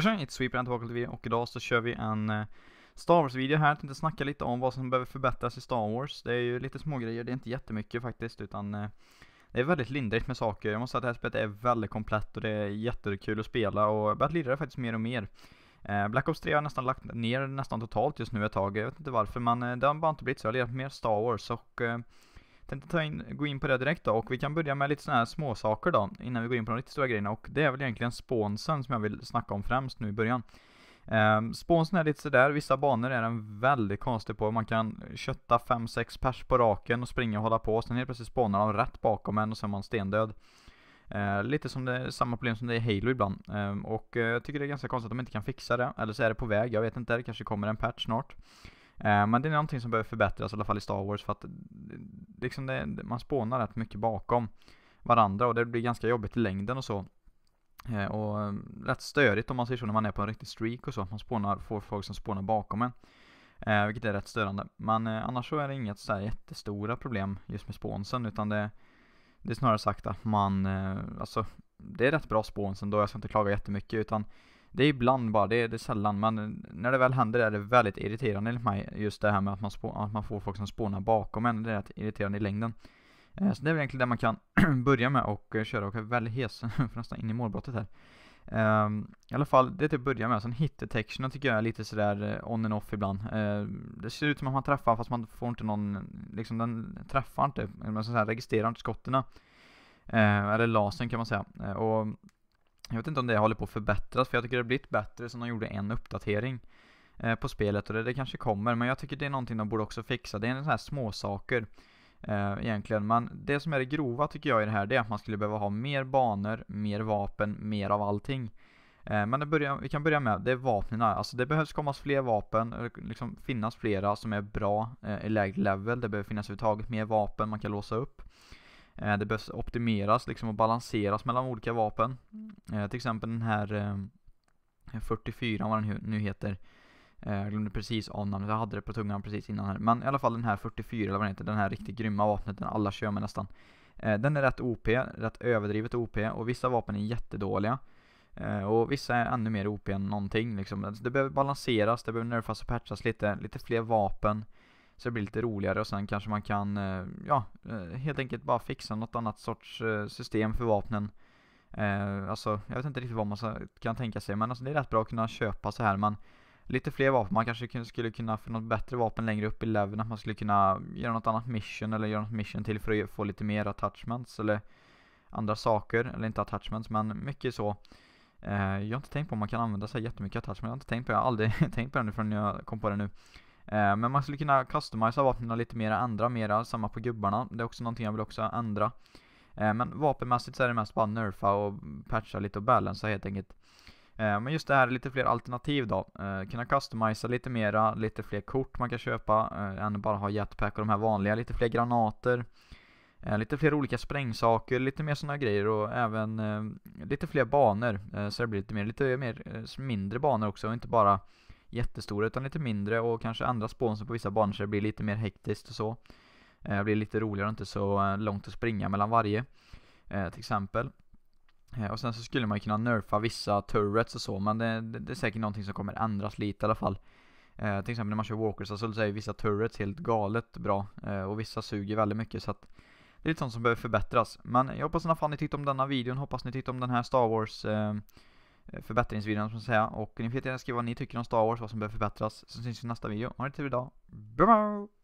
Tja it's Sweeper tillbaka till videon och idag så kör vi en eh, Star Wars-video här. tänkte snacka lite om vad som behöver förbättras i Star Wars. Det är ju lite små grejer, det är inte jättemycket faktiskt utan eh, det är väldigt lindrigt med saker. Jag måste säga att det här spelet är väldigt komplett och det är jättekul att spela och jag börjat lira det faktiskt mer och mer. Eh, Black Ops 3 har jag nästan lagt ner nästan totalt just nu ett tag, jag vet inte varför men det har bara inte blivit så. Jag har lirat mer Star Wars och tänkte ta in, gå in på det direkt då och vi kan börja med lite sådana här småsaker då innan vi går in på de riktigt stora grejerna och det är väl egentligen spånsen som jag vill snacka om främst nu i början. Um, ehm, spånsen är lite sådär, vissa banor är den väldigt konstig på. Man kan kötta 5-6 pers på raken och springa och hålla på. Sen helt plötsligt spånar de rätt bakom en och sen är man stendöd. Uh, lite som det, samma problem som det är i Halo ibland. Um, och uh, jag tycker det är ganska konstigt att de inte kan fixa det. Eller så är det på väg, jag vet inte. Det kanske kommer en patch snart. Eh, men det är någonting som behöver förbättras, i alla fall i Star Wars, för att eh, liksom det, man spånar rätt mycket bakom varandra och det blir ganska jobbigt i längden och så. Eh, och rätt störigt om man säger så när man är på en riktig streak och så, att man spånar, får folk som spånar bakom en. Eh, vilket är rätt störande. Men eh, annars så är det inget sådär jättestora problem just med sponsen utan det, det är snarare sagt att man, eh, alltså det är rätt bra spåns ändå, jag ska inte klaga jättemycket utan det är ibland bara, det är, det är sällan, men när det väl händer är det väldigt irriterande enligt mig. Just det här med att man, spå, att man får folk som spånar bakom en, det är rätt irriterande i längden. Eh, så det är väl egentligen det man kan börja med och eh, köra och är väldigt hes, för nästan in i målbrottet här. Um, I alla fall, det är till att börja med. Sen hit detection tycker jag är lite sådär eh, on and off ibland. Uh, det ser ut som att man träffar fast man får inte någon, liksom den träffar inte, man registrerar inte skotten. Uh, eller lasern kan man säga. Uh, och jag vet inte om det håller på att förbättras för jag tycker det har blivit bättre sen de gjorde en uppdatering eh, på spelet och det, det, kanske kommer men jag tycker det är någonting de borde också fixa. Det är en sån här småsaker eh, egentligen. Men det som är det grova tycker jag i det här det är att man skulle behöva ha mer banor, mer vapen, mer av allting. Eh, men börjar, vi kan börja med det är vapnen. Alltså det behövs komma fler vapen, liksom finnas flera som är bra eh, i lägre level. Det behöver finnas överhuvudtaget mer vapen man kan låsa upp. Eh, det behövs optimeras liksom och balanseras mellan olika vapen. Eh, till exempel den här 44 eh, vad den nu heter. Jag glömde precis namnet, jag hade det på tungan precis innan här. Men i alla fall den här 44 eller vad den heter, den här riktigt grymma vapnet, den alla kör med nästan. Den är rätt OP, rätt överdrivet OP och vissa vapen är jättedåliga. Och vissa är ännu mer OP än någonting liksom. Det behöver balanseras, det behöver nerfas och patchas lite, lite fler vapen. Så det blir lite roligare och sen kanske man kan, eh, ja, eh, helt enkelt bara fixa något annat sorts eh, system för vapnen. alltså, jag vet inte riktigt vad man kan tänka sig, men alltså, det är rätt bra att kunna köpa så här. Man, lite fler vapen, man kanske skulle kunna få något bättre vapen längre upp i leveln, att man skulle kunna göra något annat mission eller göra något mission till för att få lite mer attachments eller andra saker, eller inte attachments, men mycket så. jag har inte tänkt på om man kan använda så här jättemycket attachments, jag har inte tänkt på det, jag har aldrig tänkt på det förrän jag kom på det nu. Eh, men man skulle kunna customisa vapnen lite mer, ändra mera, samma på gubbarna. Det är också någonting jag vill också ändra. Eh, men vapenmässigt så är det mest bara nerfa och patcha lite och balansa helt enkelt. Eh, men just det här lite fler alternativ då. Eh, kunna customisa lite mera, lite fler kort man kan köpa eh, än att bara ha jetpack och de här vanliga. Lite fler granater. Lite fler olika sprängsaker, lite mer sådana grejer och även lite fler banor. Så det blir lite mer, lite mer, mindre banor också och inte bara jättestora utan lite mindre och kanske andra sponsor på vissa banor så det blir lite mer hektiskt och så. Det eh, blir lite roligare och inte så eh, långt att springa mellan varje. Eh, till exempel. Och sen så skulle man kunna nerfa vissa turrets och så men det, det, det är säkert någonting som kommer ändras lite i alla fall. Eh, till exempel när man kör walkers alltså, så är vissa turrets helt galet bra eh, och vissa suger väldigt mycket så att det är lite sånt som behöver förbättras. Men jag hoppas i alla fall ni tyckte om denna videon, hoppas ni tyckte om den här Star Wars eh, Eh, förbättringsvideon som jag säga. Och ni får jättegärna skriva vad ni tycker om Star Wars, vad som behöver förbättras. Så syns vi i nästa video. Ha det trevligt idag. Bye bye!